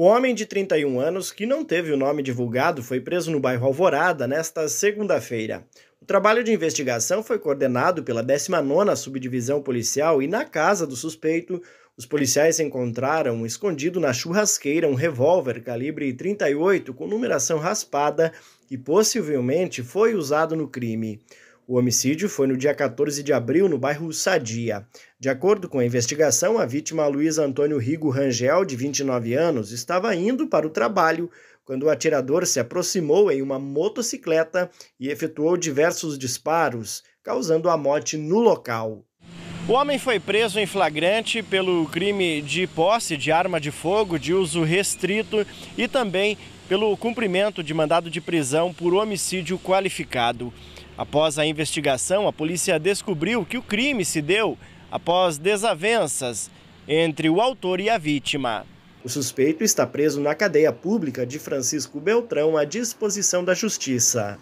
O homem de 31 anos, que não teve o nome divulgado, foi preso no bairro Alvorada nesta segunda-feira. O trabalho de investigação foi coordenado pela 19ª Subdivisão Policial e na casa do suspeito, os policiais encontraram escondido na churrasqueira um revólver calibre 38 com numeração raspada que possivelmente foi usado no crime. O homicídio foi no dia 14 de abril, no bairro Sadia. De acordo com a investigação, a vítima Luiz Antônio Rigo Rangel, de 29 anos, estava indo para o trabalho quando o atirador se aproximou em uma motocicleta e efetuou diversos disparos, causando a morte no local. O homem foi preso em flagrante pelo crime de posse de arma de fogo de uso restrito e também pelo cumprimento de mandado de prisão por homicídio qualificado. Após a investigação, a polícia descobriu que o crime se deu após desavenças entre o autor e a vítima. O suspeito está preso na cadeia pública de Francisco Beltrão à disposição da Justiça.